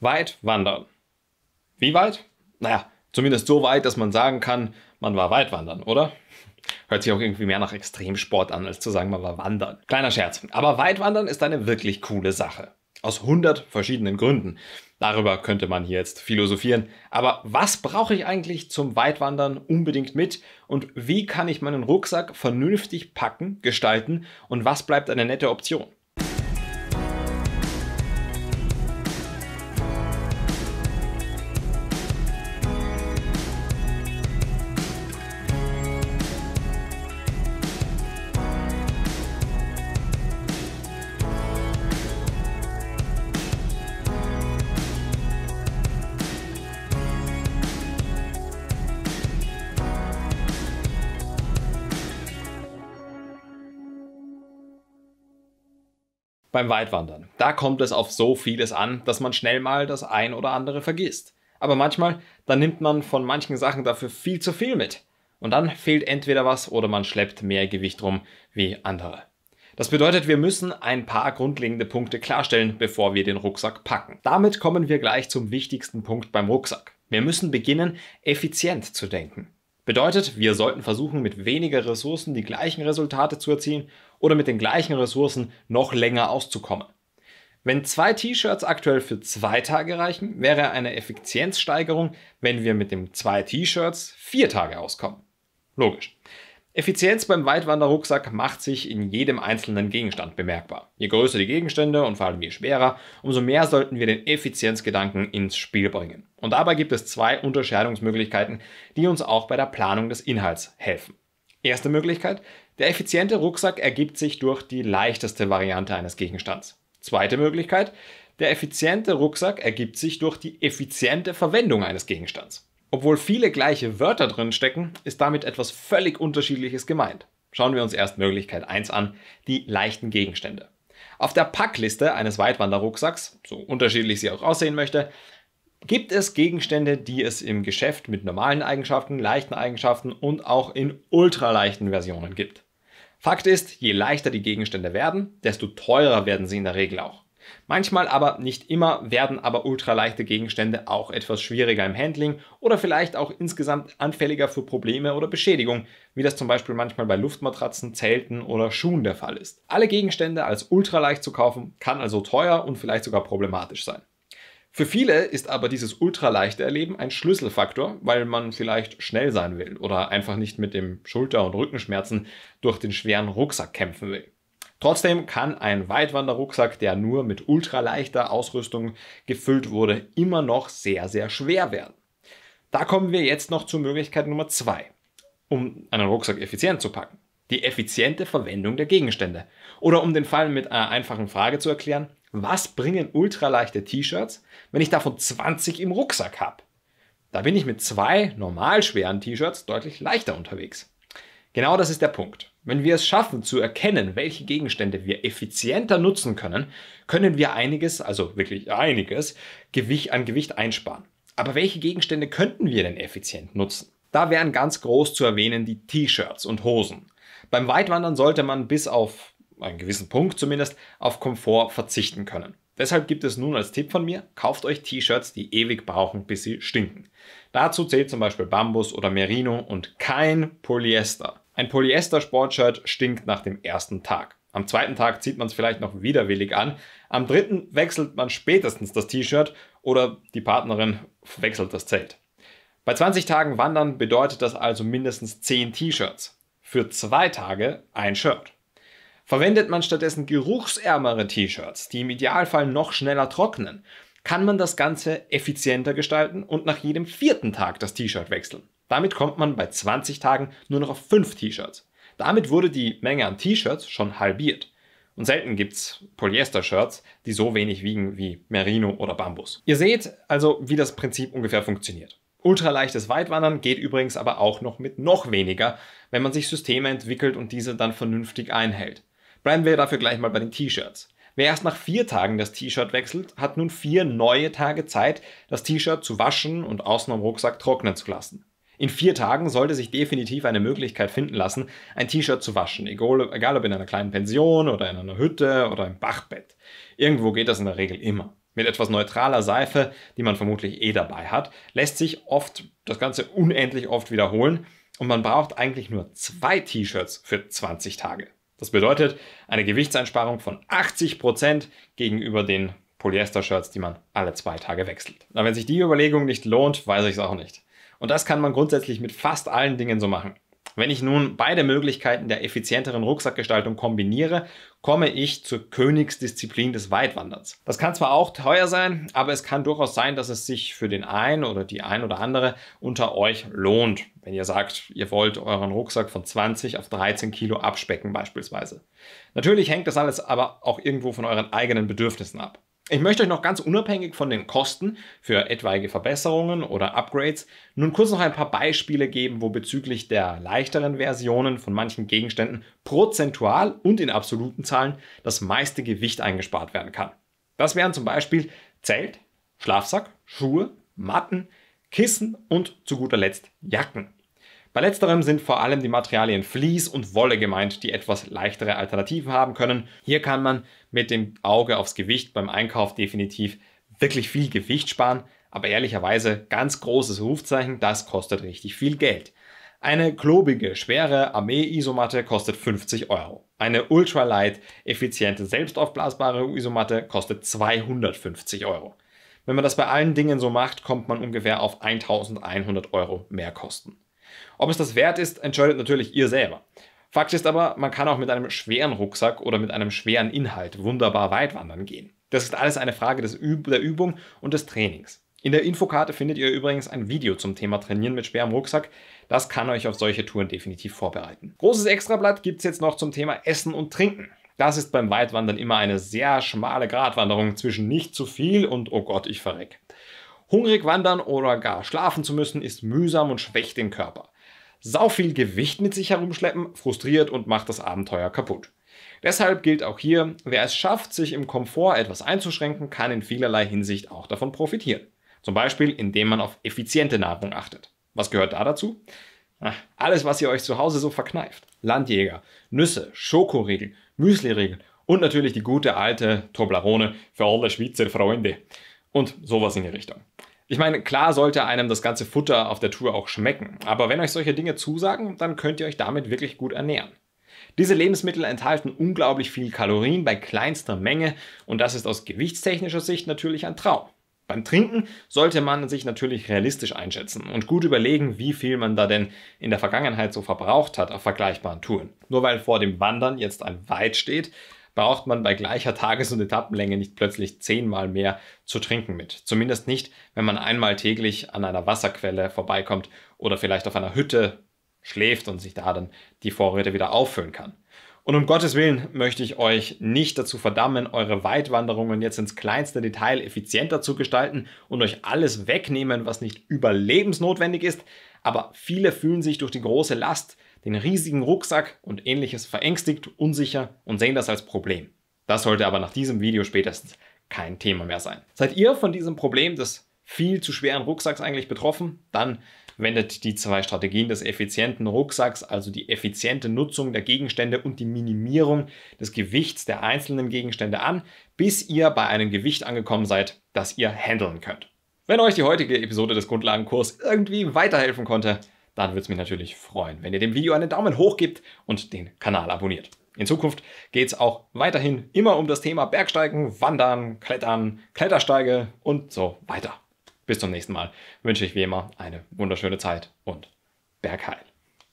weit wandern. Wie weit? Naja, zumindest so weit, dass man sagen kann, man war weit wandern, oder? Hört sich auch irgendwie mehr nach Extremsport an, als zu sagen, man war wandern. Kleiner Scherz. Aber Weitwandern ist eine wirklich coole Sache. Aus 100 verschiedenen Gründen. Darüber könnte man hier jetzt philosophieren. Aber was brauche ich eigentlich zum Weitwandern unbedingt mit? Und wie kann ich meinen Rucksack vernünftig packen, gestalten? Und was bleibt eine nette Option? Beim Weitwandern, da kommt es auf so vieles an, dass man schnell mal das ein oder andere vergisst. Aber manchmal, dann nimmt man von manchen Sachen dafür viel zu viel mit. Und dann fehlt entweder was oder man schleppt mehr Gewicht rum wie andere. Das bedeutet, wir müssen ein paar grundlegende Punkte klarstellen, bevor wir den Rucksack packen. Damit kommen wir gleich zum wichtigsten Punkt beim Rucksack. Wir müssen beginnen, effizient zu denken. Bedeutet, wir sollten versuchen, mit weniger Ressourcen die gleichen Resultate zu erzielen oder mit den gleichen Ressourcen noch länger auszukommen. Wenn zwei T-Shirts aktuell für zwei Tage reichen, wäre eine Effizienzsteigerung, wenn wir mit den zwei T-Shirts vier Tage auskommen. Logisch. Effizienz beim Weitwanderrucksack macht sich in jedem einzelnen Gegenstand bemerkbar. Je größer die Gegenstände und vor allem je schwerer, umso mehr sollten wir den Effizienzgedanken ins Spiel bringen. Und dabei gibt es zwei Unterscheidungsmöglichkeiten, die uns auch bei der Planung des Inhalts helfen. Erste Möglichkeit, der effiziente Rucksack ergibt sich durch die leichteste Variante eines Gegenstands. Zweite Möglichkeit, der effiziente Rucksack ergibt sich durch die effiziente Verwendung eines Gegenstands. Obwohl viele gleiche Wörter drin stecken, ist damit etwas völlig unterschiedliches gemeint. Schauen wir uns erst Möglichkeit 1 an, die leichten Gegenstände. Auf der Packliste eines Weitwanderrucksacks, so unterschiedlich sie auch aussehen möchte, Gibt es Gegenstände, die es im Geschäft mit normalen Eigenschaften, leichten Eigenschaften und auch in ultraleichten Versionen gibt? Fakt ist, je leichter die Gegenstände werden, desto teurer werden sie in der Regel auch. Manchmal aber nicht immer werden aber ultraleichte Gegenstände auch etwas schwieriger im Handling oder vielleicht auch insgesamt anfälliger für Probleme oder Beschädigung, wie das zum Beispiel manchmal bei Luftmatratzen, Zelten oder Schuhen der Fall ist. Alle Gegenstände als ultraleicht zu kaufen kann also teuer und vielleicht sogar problematisch sein. Für viele ist aber dieses ultraleichte Erleben ein Schlüsselfaktor, weil man vielleicht schnell sein will oder einfach nicht mit dem Schulter- und Rückenschmerzen durch den schweren Rucksack kämpfen will. Trotzdem kann ein Weitwanderrucksack, der nur mit ultraleichter Ausrüstung gefüllt wurde, immer noch sehr, sehr schwer werden. Da kommen wir jetzt noch zur Möglichkeit Nummer zwei, um einen Rucksack effizient zu packen. Die effiziente Verwendung der Gegenstände. Oder um den Fall mit einer einfachen Frage zu erklären, was bringen ultraleichte T-Shirts, wenn ich davon 20 im Rucksack habe? Da bin ich mit zwei normal schweren T-Shirts deutlich leichter unterwegs. Genau das ist der Punkt. Wenn wir es schaffen zu erkennen, welche Gegenstände wir effizienter nutzen können, können wir einiges, also wirklich einiges, Gewicht an Gewicht einsparen. Aber welche Gegenstände könnten wir denn effizient nutzen? Da wären ganz groß zu erwähnen die T-Shirts und Hosen. Beim Weitwandern sollte man bis auf einen gewissen Punkt zumindest, auf Komfort verzichten können. Deshalb gibt es nun als Tipp von mir, kauft euch T-Shirts, die ewig brauchen, bis sie stinken. Dazu zählt zum Beispiel Bambus oder Merino und kein Polyester. Ein Polyester-Sportshirt stinkt nach dem ersten Tag. Am zweiten Tag zieht man es vielleicht noch widerwillig an. Am dritten wechselt man spätestens das T-Shirt oder die Partnerin wechselt das Zelt. Bei 20 Tagen Wandern bedeutet das also mindestens 10 T-Shirts. Für zwei Tage ein Shirt. Verwendet man stattdessen geruchsärmere T-Shirts, die im Idealfall noch schneller trocknen, kann man das Ganze effizienter gestalten und nach jedem vierten Tag das T-Shirt wechseln. Damit kommt man bei 20 Tagen nur noch auf 5 T-Shirts. Damit wurde die Menge an T-Shirts schon halbiert. Und selten gibt's Polyester-Shirts, die so wenig wiegen wie Merino oder Bambus. Ihr seht also, wie das Prinzip ungefähr funktioniert. Ultraleichtes Weitwandern geht übrigens aber auch noch mit noch weniger, wenn man sich Systeme entwickelt und diese dann vernünftig einhält. Bleiben wir dafür gleich mal bei den T-Shirts. Wer erst nach vier Tagen das T-Shirt wechselt, hat nun vier neue Tage Zeit, das T-Shirt zu waschen und außen am Rucksack trocknen zu lassen. In vier Tagen sollte sich definitiv eine Möglichkeit finden lassen, ein T-Shirt zu waschen, egal, egal ob in einer kleinen Pension oder in einer Hütte oder im Bachbett. Irgendwo geht das in der Regel immer. Mit etwas neutraler Seife, die man vermutlich eh dabei hat, lässt sich oft das Ganze unendlich oft wiederholen und man braucht eigentlich nur zwei T-Shirts für 20 Tage. Das bedeutet eine Gewichtseinsparung von 80% gegenüber den Polyester-Shirts, die man alle zwei Tage wechselt. Na, wenn sich die Überlegung nicht lohnt, weiß ich es auch nicht. Und das kann man grundsätzlich mit fast allen Dingen so machen. Wenn ich nun beide Möglichkeiten der effizienteren Rucksackgestaltung kombiniere, komme ich zur Königsdisziplin des Weitwanderns. Das kann zwar auch teuer sein, aber es kann durchaus sein, dass es sich für den einen oder die ein oder andere unter euch lohnt. Wenn ihr sagt, ihr wollt euren Rucksack von 20 auf 13 Kilo abspecken beispielsweise. Natürlich hängt das alles aber auch irgendwo von euren eigenen Bedürfnissen ab. Ich möchte euch noch ganz unabhängig von den Kosten für etwaige Verbesserungen oder Upgrades nun kurz noch ein paar Beispiele geben, wo bezüglich der leichteren Versionen von manchen Gegenständen prozentual und in absoluten Zahlen das meiste Gewicht eingespart werden kann. Das wären zum Beispiel Zelt, Schlafsack, Schuhe, Matten, Kissen und zu guter Letzt Jacken. Bei letzterem sind vor allem die Materialien Vlies und Wolle gemeint, die etwas leichtere Alternativen haben können. Hier kann man mit dem Auge aufs Gewicht beim Einkauf definitiv wirklich viel Gewicht sparen, aber ehrlicherweise ganz großes Rufzeichen, das kostet richtig viel Geld. Eine klobige, schwere Armee-Isomatte kostet 50 Euro. Eine ultralight, effiziente, selbstaufblasbare Isomatte kostet 250 Euro. Wenn man das bei allen Dingen so macht, kommt man ungefähr auf 1100 Euro Mehrkosten. Ob es das wert ist, entscheidet natürlich ihr selber. Fakt ist aber, man kann auch mit einem schweren Rucksack oder mit einem schweren Inhalt wunderbar weit wandern gehen. Das ist alles eine Frage des Üb der Übung und des Trainings. In der Infokarte findet ihr übrigens ein Video zum Thema Trainieren mit schwerem Rucksack. Das kann euch auf solche Touren definitiv vorbereiten. Großes Extrablatt gibt es jetzt noch zum Thema Essen und Trinken. Das ist beim Weitwandern immer eine sehr schmale Gratwanderung zwischen nicht zu viel und oh Gott, ich verreck. Hungrig wandern oder gar schlafen zu müssen ist mühsam und schwächt den Körper. Sau viel Gewicht mit sich herumschleppen frustriert und macht das Abenteuer kaputt. Deshalb gilt auch hier, wer es schafft, sich im Komfort etwas einzuschränken, kann in vielerlei Hinsicht auch davon profitieren. Zum Beispiel, indem man auf effiziente Nahrung achtet. Was gehört da dazu? Ach, alles, was ihr euch zu Hause so verkneift. Landjäger, Nüsse, Schokoriegel, Müsliriegel und natürlich die gute alte Toblerone für alle Schweizer Freunde. Und sowas in die Richtung. Ich meine, klar sollte einem das ganze Futter auf der Tour auch schmecken, aber wenn euch solche Dinge zusagen, dann könnt ihr euch damit wirklich gut ernähren. Diese Lebensmittel enthalten unglaublich viel Kalorien bei kleinster Menge und das ist aus gewichtstechnischer Sicht natürlich ein Traum. Beim Trinken sollte man sich natürlich realistisch einschätzen und gut überlegen, wie viel man da denn in der Vergangenheit so verbraucht hat auf vergleichbaren Touren. Nur weil vor dem Wandern jetzt ein Weit steht, braucht man bei gleicher Tages- und Etappenlänge nicht plötzlich zehnmal mehr zu trinken mit. Zumindest nicht, wenn man einmal täglich an einer Wasserquelle vorbeikommt oder vielleicht auf einer Hütte schläft und sich da dann die Vorräte wieder auffüllen kann. Und um Gottes Willen möchte ich euch nicht dazu verdammen, eure Weitwanderungen jetzt ins kleinste Detail effizienter zu gestalten und euch alles wegnehmen, was nicht überlebensnotwendig ist. Aber viele fühlen sich durch die große Last den riesigen Rucksack und ähnliches verängstigt, unsicher und sehen das als Problem. Das sollte aber nach diesem Video spätestens kein Thema mehr sein. Seid ihr von diesem Problem des viel zu schweren Rucksacks eigentlich betroffen? Dann wendet die zwei Strategien des effizienten Rucksacks, also die effiziente Nutzung der Gegenstände und die Minimierung des Gewichts der einzelnen Gegenstände an, bis ihr bei einem Gewicht angekommen seid, das ihr handeln könnt. Wenn euch die heutige Episode des Grundlagenkurs irgendwie weiterhelfen konnte, dann würde es mich natürlich freuen, wenn ihr dem Video einen Daumen hoch gebt und den Kanal abonniert. In Zukunft geht es auch weiterhin immer um das Thema Bergsteigen, Wandern, Klettern, Klettersteige und so weiter. Bis zum nächsten Mal wünsche ich wie immer eine wunderschöne Zeit und Bergheil.